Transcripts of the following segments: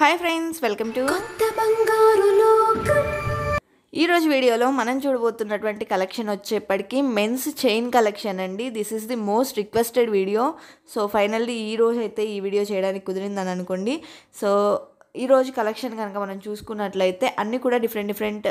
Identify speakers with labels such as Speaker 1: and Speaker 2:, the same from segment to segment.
Speaker 1: hi friends welcome to ఈరోజు వీడియోలో మనం చూడబోతున్నటువంటి కలెక్షన్ వచ్చేప్పటికీ మెన్స్ చైన్ కలెక్షన్ అండి this is the most requested video so finally ఈ రోజు అయితే ఈ వీడియో చేయడానికి కుదిరిందని అనుకోండి సో ఈరోజు కలెక్షన్ కనుక మనం చూసుకున్నట్లయితే అన్నీ కూడా different different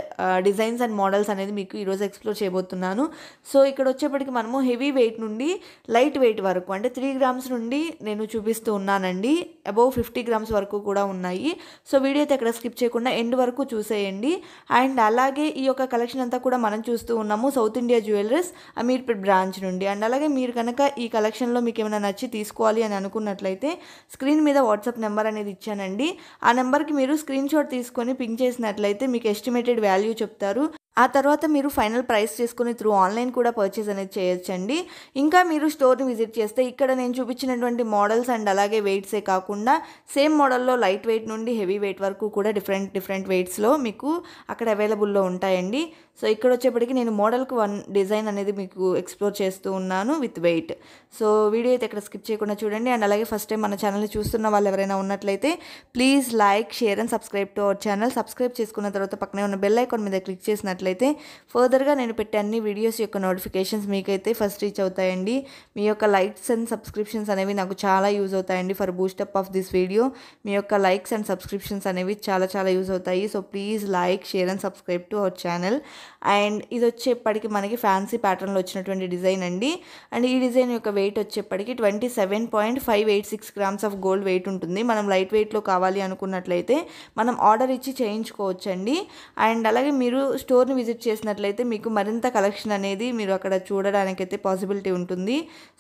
Speaker 1: designs and models అనేది మీకు ఈరోజు ఎక్స్ప్లోర్ చేయబోతున్నాను సో ఇక్కడ వచ్చేప్పటికి మనము హెవీ వెయిట్ నుండి లైట్ వెయిట్ వరకు అంటే త్రీ గ్రామ్స్ నుండి నేను చూపిస్తూ ఉన్నానండి అబౌవ్ ఫిఫ్టీ గ్రామ్స్ వరకు కూడా ఉన్నాయి సో వీడియో అయితే ఇక్కడ స్కిప్ చేయకుండా ఎండ్ వరకు చూసేయండి అండ్ అలాగే ఈ యొక్క కలెక్షన్ అంతా కూడా మనం చూస్తూ ఉన్నాము South India jewelleries Ameerpet branch నుండి అండ్ అలాగే మీరు కనుక ఈ కలెక్షన్లో మీకు ఏమైనా నచ్చి తీసుకోవాలి అని అనుకున్నట్లయితే స్క్రీన్ మీద వాట్సాప్ నెంబర్ అనేది ఇచ్చానండి ఆ నెంబర్కి మీరు స్క్రీన్ షాట్ తీసుకొని పింక్ చేసినట్లయితే మీకు ఎస్టిమేటెడ్ వాల్యూ చెప్తారు ఆ తర్వాత మీరు ఫైనల్ ప్రైస్ చేసుకుని త్రూ ఆన్లైన్ కూడా పర్చేస్ అనేది చేయొచ్చండి ఇంకా మీరు స్టోర్ని విజిట్ చేస్తే ఇక్కడ నేను చూపించినటువంటి మోడల్స్ అండ్ అలాగే వెయిట్సే కాకుండా సేమ్ మోడల్లో లైట్ వెయిట్ నుండి హెవీ వెయిట్ వరకు కూడా డిఫరెంట్ డిఫరెంట్ వెయిట్స్లో మీకు అక్కడ అవైలబుల్లో ఉంటాయండి సో ఇక్కడ వచ్చేప్పటికి నేను మోడల్కి వన్ డిజైన్ అనేది మీకు ఎక్స్ప్లోర్ చేస్తూ ఉన్నాను విత్ వెయిట్ సో వీడియో అయితే ఇక్కడ స్కిప్ చేయకుండా చూడండి అండ్ అలాగే ఫస్ట్ టైం మన ఛానల్ని చూస్తున్న వాళ్ళు ఎవరైనా ఉన్నట్లయితే please like share and subscribe to our channel subscribe చేసుకున్న తర్వాత పక్కనే ఉన్న బెల్ ఐకాన్ మీద క్లిక్ చేసినట్లయితే ఫర్దర్గా నేను పెట్టే అన్ని వీడియోస్ యొక్క నోటిఫికేషన్స్ మీకైతే ఫస్ట్ రీచ్ అవుతాయండి మీ యొక్క లైక్స్ అండ్ సబ్స్క్రిప్షన్స్ అనేవి నాకు చాలా యూజ్ అవుతాయండి for boost up of this video మీ యొక్క లైక్స్ అండ్ సబ్స్క్రిప్షన్స్ అనేవి చాలా చాలా యూజ్ అవుతాయి so please like share and subscribe to our channel and ఇది వచ్చేప్పటికి మనకి ఫ్యాన్సీ ప్యాటర్న్లో వచ్చినటువంటి డిజైన్ అండి అండ్ ఈ డిజైన్ యొక్క వెయిట్ వచ్చేప్పటికి twenty seven point five eight six grams of gold weight ఉంటుంది మనం లైట్ వెయిట్లో కావాలి అనుకున్నట్లయితే మనం ఆర్డర్ ఇచ్చి చేయించుకోవచ్చండి అండ్ అలాగే మీరు స్టోర్ని విజిట్ చేసినట్లయితే మీకు మరింత కలెక్షన్ అనేది మీరు అక్కడ చూడడానికైతే పాసిబిలిటీ ఉంటుంది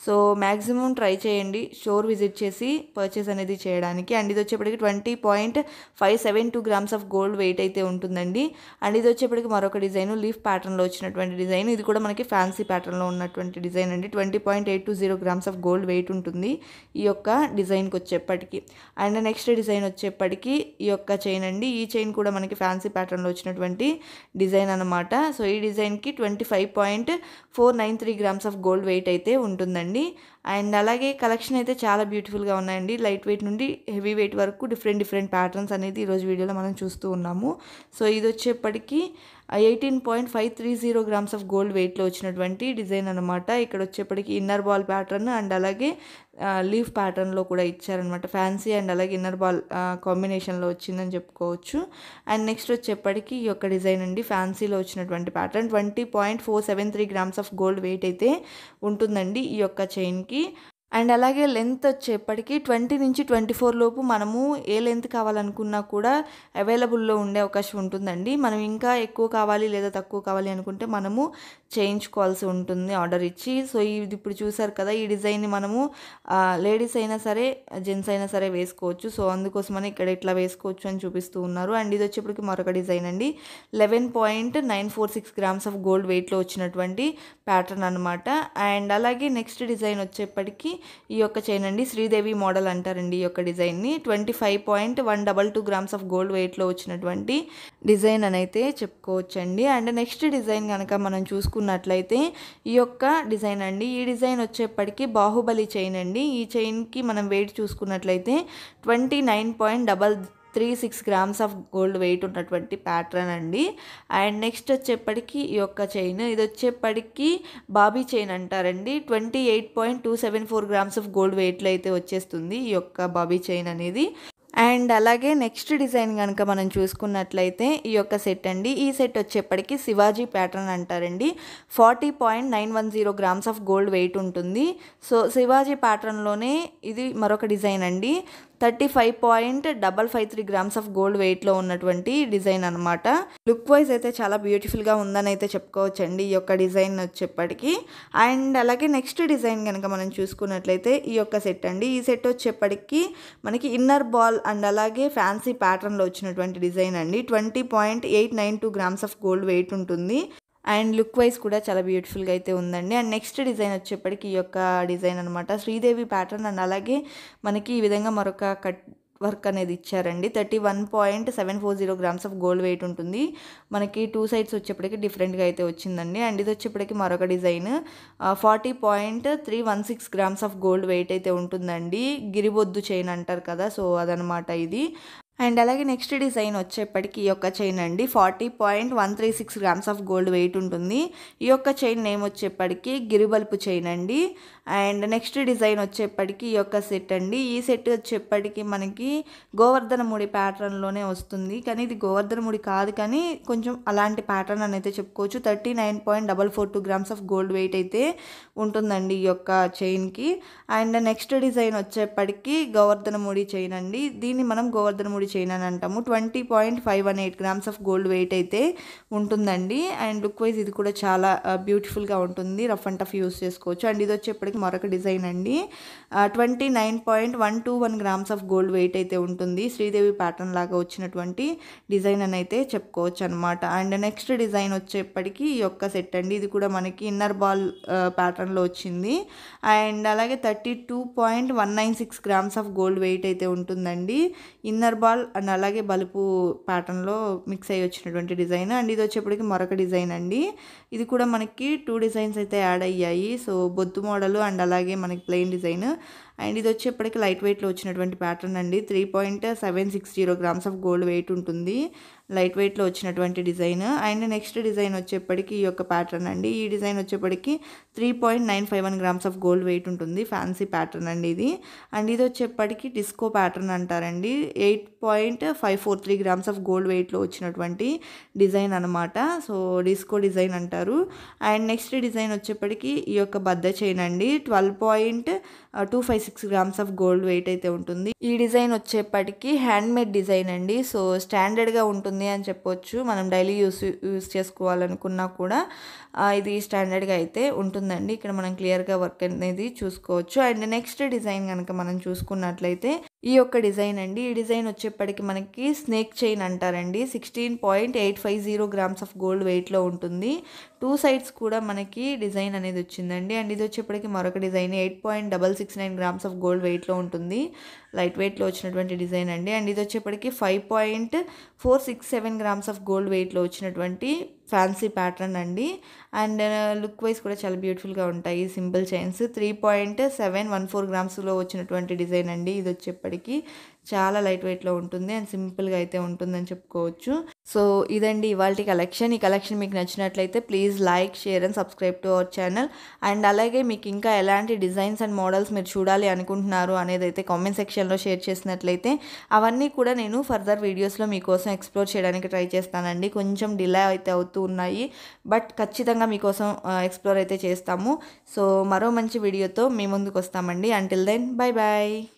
Speaker 1: సో మ్యాక్సిమం ట్రై చేయండి స్టోర్ విజిట్ చేసి పర్చేస్ అనేది చేయడానికి అండ్ ఇది వచ్చేప్పటికి twenty point five seven two grams of gold weight అయితే ఉంటుందండి అండ్ ఇది వచ్చేప్పటికి మరొక డిజైన్ లీఫ్ ప్యాటర్న్లో వచ్చినటువంటి డిజైన్ ఇది కూడా మనకి ఫ్యాన్సీ ప్యాటర్న్లో ఉన్నటువంటి డిజైన్ అండి twenty point eight two zero grams of gold weight ఉంటుంది ఈ యొక్క డిజైన్కి వచ్చేప్పటికి అండ్ నెక్స్ట్ డిజైన్ వచ్చేప్పటికి ఈ యొక్క చైన్ అండి ఈ చైన్ కూడా మనకి ఫ్యాన్సీ ప్యాటర్న్లో వచ్చినటువంటి డిజైన్ అనమాట సో ఈ డిజైన్కి twenty five point four nine three grams of gold weight అయితే ఉంటుందండి అండ్ అలాగే కలెక్షన్ అయితే చాలా బ్యూటిఫుల్గా ఉన్నాయండి లైట్ వెయిట్ నుండి హెవీ వెయిట్ వరకు డిఫరెంట్ డిఫరెంట్ ప్యాటర్న్స్ అనేది ఈరోజు వీడియోలో మనం చూస్తూ ఉన్నాము సో ఇది వచ్చేప్పటికీ eighteen point five three zero grams of gold వెయిట్లో వచ్చినటువంటి డిజైన్ అనమాట ఇక్కడ వచ్చేప్పటికి ఇన్నర్ బాల్ ప్యాటర్న్ అండ్ అలాగే లీఫ్ ప్యాటర్న్లో కూడా ఇచ్చారనమాట ఫ్యాన్సీ అండ్ అలాగే ఇన్నర్ బాల్ కాంబినేషన్లో వచ్చిందని చెప్పుకోవచ్చు అండ్ నెక్స్ట్ వచ్చేప్పటికి ఈ యొక్క డిజైన్ అండి ఫ్యాన్సీలో వచ్చినటువంటి pattern twenty point four seven three grams of gold weight అయితే ఉంటుందండి ఈ యొక్క చైన్కి అండ్ అలాగే లెంత్ వచ్చేప్పటికీ ట్వంటీ నుంచి ట్వంటీ ఫోర్ లోపు మనము ఏ లెంత్ కావాలనుకున్నా కూడా అవైలబుల్లో ఉండే అవకాశం ఉంటుందండి మనం ఇంకా ఎక్కువ కావాలి లేదా తక్కువ కావాలి అనుకుంటే మనము చేయించుకోవాల్సి ఉంటుంది ఆర్డర్ ఇచ్చి సో ఇది ఇప్పుడు చూసారు కదా ఈ డిజైన్ని మనము లేడీస్ అయినా సరే జెంట్స్ అయినా సరే వేసుకోవచ్చు సో అందుకోసమని ఇక్కడ ఇట్లా వేసుకోవచ్చు అని చూపిస్తూ ఉన్నారు అండ్ ఇది వచ్చేప్పటికి మరొక డిజైన్ అండి eleven point nine four six grams of gold వెయిట్లో వచ్చినటువంటి ప్యాటర్న్ అనమాట అండ్ అలాగే నెక్స్ట్ డిజైన్ వచ్చేప్పటికి ఈ యొక్క చైన్ అండి శ్రీదేవి మోడల్ అంటారండి ఈ యొక్క డిజైన్ని twenty five point one double two grams of gold వెయిట్లో వచ్చినటువంటి డిజైన్ అని అయితే చెప్పుకోవచ్చండి అండ్ నెక్స్ట్ డిజైన్ కనుక మనం చూసుకున్నట్లయితే ఈ యొక్క డిజైన్ అండి ఈ డిజైన్ వచ్చేప్పటికి బాహుబలి చైన్ అండి ఈ చైన్కి మనం వెయిట్ చూసుకున్నట్లయితే twenty nine point double three six grams of gold weight ఉన్నటువంటి ప్యాటర్న్ అండి అండ్ నెక్స్ట్ వచ్చేప్పటికి ఈ యొక్క చైన్ ఇది వచ్చేప్పటికి బాబీ చైన్ అంటారండి twenty eight point two seven four grams of gold వెయిట్లో అయితే వచ్చేస్తుంది ఈ యొక్క బాబీ చైన్ అనేది అండ్ అలాగే నెక్స్ట్ డిజైన్ కనుక మనం చూసుకున్నట్లయితే ఈ యొక్క సెట్ అండి ఈ సెట్ వచ్చేప్పటికి శివాజీ ప్యాటర్న్ అంటారండి forty point nine one zero grams of gold weight ఉంటుంది సో శివాజీ ప్యాటర్న్లోనే ఇది మరొక డిజైన్ అండి thirty five point double five three grams of gold వెయిట్లో ఉన్నటువంటి డిజైన్ అనమాట లుక్ వైజ్ అయితే చాలా బ్యూటిఫుల్గా ఉందని అయితే చెప్పుకోవచ్చండి ఈ యొక్క డిజైన్ వచ్చేప్పటికి అండ్ అలాగే నెక్స్ట్ డిజైన్ కనుక మనం చూసుకున్నట్లయితే ఈ యొక్క సెట్ అండి ఈ సెట్ వచ్చేప్పటికి మనకి ఇన్నర్ బాల్ అండ్ అలాగే ఫ్యాన్సీ ప్యాటర్న్లో వచ్చినటువంటి డిజైన్ అండి twenty point eight nine two grams of gold weight ఉంటుంది అండ్ లుక్ వైజ్ కూడా చాలా బ్యూటిఫుల్గా అయితే ఉందండి అండ్ నెక్స్ట్ డిజైన్ వచ్చేప్పటికి ఈ యొక్క డిజైన్ అనమాట శ్రీదేవి ప్యాటర్న్ అండ్ అలాగే మనకి ఈ విధంగా మరొక కట్ వర్క్ అనేది ఇచ్చారండి thirty one point seven four zero grams of gold weight ఉంటుంది మనకి టూ సైడ్స్ వచ్చేప్పటికి డిఫరెంట్గా అయితే వచ్చిందండి అండ్ ఇది వచ్చేప్పటికి మరొక design forty point three one six grams of gold weight అయితే ఉంటుందండి గిరిబొద్దు చైన్ అంటారు కదా సో అదనమాట ఇది అండ్ అలాగే నెక్స్ట్ డిజైన్ వచ్చేప్పటికి ఈ యొక్క చైన్ అండి forty point one three six grams of gold weight ఉంటుంది ఈ యొక్క చైన్ నేమ్ వచ్చేప్పటికి గిరిబల్పు చైన్ అండి అండ్ నెక్స్ట్ డిజైన్ వచ్చేప్పటికి ఈ యొక్క సెట్ అండి ఈ సెట్ వచ్చేప్పటికి మనకి గోవర్ధనముడి ప్యాటర్న్లోనే వస్తుంది కానీ ఇది గోవర్ధన ముడి కాదు కానీ కొంచెం అలాంటి ప్యాటర్న్ అని అయితే చెప్పుకోవచ్చు thirty nine point double four two grams of gold weight అయితే ఉంటుందండి ఈ యొక్క చైన్కి అండ్ నెక్స్ట్ డిజైన్ వచ్చేప్పటికి ముడి చైన్ అండి దీన్ని మనం గోవర్ధనముడి కూడా చైన్ అని అంటాము twenty point five one eight grams of gold weight అయితే ఉంటుందండి అండ్ లుక్ వైజ్ ఇది కూడా చాలా బ్యూటిఫుల్గా ఉంటుంది రఫ్ అండ్ టఫ్ యూస్ చేసుకోవచ్చు అండ్ ఇది వచ్చేప్పటికి మరొక డిజైన్ అండి twenty nine point one two one grams of gold weight అయితే ఉంటుంది శ్రీదేవి ప్యాటర్న్ లాగా వచ్చినటువంటి డిజైన్ అని అయితే చెప్పుకోవచ్చు అనమాట అండ్ నెక్స్ట్ డిజైన్ వచ్చేప్పటికి ఈ యొక్క సెట్ అండి ఇది కూడా మనకి ఇన్నర్ బాల్ ప్యాటర్న్లో వచ్చింది అండ్ అలాగే thirty two point one nine six grams of gold weight అయితే ఉంటుందండి ఇన్నర్ బాల్ పాల్ అండ్ అలాగే బలుపు ప్యాటర్న్లో మిక్స్ అయ్యి వచ్చినటువంటి డిజైన్ అండ్ ఇది వచ్చేప్పటికి మరొక డిజైన్ అండి ఇది కూడా మనకి టూ డిజైన్స్ అయితే యాడ్ అయ్యాయి సో బొద్దు మోడల్ అండ్ అలాగే మనకి ప్లెయిన్ డిజైన్ అండ్ ఇది వచ్చేప్పటికి లైట్ వెయిట్లో వచ్చినటువంటి ప్యాటర్న్ అండి three point seven six zero grams of gold weight ఉంటుంది లైట్ వెయిట్లో వచ్చినటువంటి డిజైన్ అండ్ నెక్స్ట్ డిజైన్ వచ్చేప్పటికి ఈ యొక్క ప్యాటర్న్ అండి ఈ డిజైన్ వచ్చేప్పటికి three point nine five one grams of gold weight ఉంటుంది ఫ్యాన్సీ ప్యాటర్న్ అండి ఇది అండ్ ఇది వచ్చేప్పటికి డిస్కో ప్యాటర్న్ అంటారండి eight point five four three grams of gold వెయిట్లో వచ్చినటువంటి డిజైన్ అనమాట సో డిస్కో డిజైన్ అంటారు అండ్ నెక్స్ట్ డిజైన్ వచ్చేప్పటికి ఈ యొక్క బద్ద చైన్ అండి twelve point two five six grams of gold weight అయితే ఉంటుంది ఈ డిజైన్ వచ్చేప్పటికి హ్యాండ్మేడ్ డిజైన్ అండి సో స్టాండర్డ్గా ఉంటుంది వస్తుంది అని చెప్పొచ్చు మనం డైలీ యూస్ యూస్ చేసుకోవాలనుకున్నా కూడా ఇది స్టాండర్డ్గా అయితే ఉంటుందండి ఇక్కడ మనం క్లియర్గా వర్క్ అనేది చూసుకోవచ్చు అండ్ నెక్స్ట్ డిజైన్ కనుక మనం చూసుకున్నట్లయితే ఈ యొక్క డిజైన్ అండి ఈ డిజైన్ వచ్చేప్పటికి మనకి స్నేక్ చైన్ అంటారండి sixteen point eight five zero grams of gold వెయిట్లో ఉంటుంది టూ సైడ్స్ కూడా మనకి డిజైన్ అనేది వచ్చిందండి అండ్ ఇది వచ్చేప్పటికి మరొక design eight point double six nine grams of gold వెయిట్లో ఉంటుంది లైట్ వెయిట్లో వచ్చినటువంటి డిజైన్ అండి అండ్ ఇది వచ్చేప్పటికి five point four six seven grams of gold వెయిట్లో వచ్చినటువంటి ఫ్యాన్సీ ప్యాటర్న్ అండి అండ్ లుక్ వైజ్ కూడా చాలా బ్యూటిఫుల్గా ఉంటాయి simple chains three point seven one four గ్రామ్స్లో వచ్చినటువంటి డిజైన్ అండి ఇది వచ్చేప్పటికి చాలా లైట్ వెయిట్లో ఉంటుంది అండ్ సింపుల్గా అయితే ఉంటుందని చెప్పుకోవచ్చు సో ఇదండి ఇవాళ కలెక్షన్ ఈ కలెక్షన్ మీకు నచ్చినట్లయితే please like share and subscribe to our channel and అలాగే మీకు ఇంకా ఎలాంటి డిజైన్స్ అండ్ మోడల్స్ మీరు చూడాలి అనుకుంటున్నారు అనేది అయితే కామెంట్ సెక్షన్లో షేర్ చేసినట్లయితే అవన్నీ కూడా నేను ఫర్దర్ వీడియోస్లో మీకోసం ఎక్స్ప్లోర్ చేయడానికి ట్రై చేస్తానండి కొంచెం డిలే అయితే అవుతూ ఉన్నాయి బట్ ఖచ్చితంగా మీకోసం ఎక్స్ప్లోర్ అయితే చేస్తాము సో మరో మంచి వీడియోతో మీ ముందుకు వస్తామండి అంటిల్ దెన్ బాయ్ బాయ్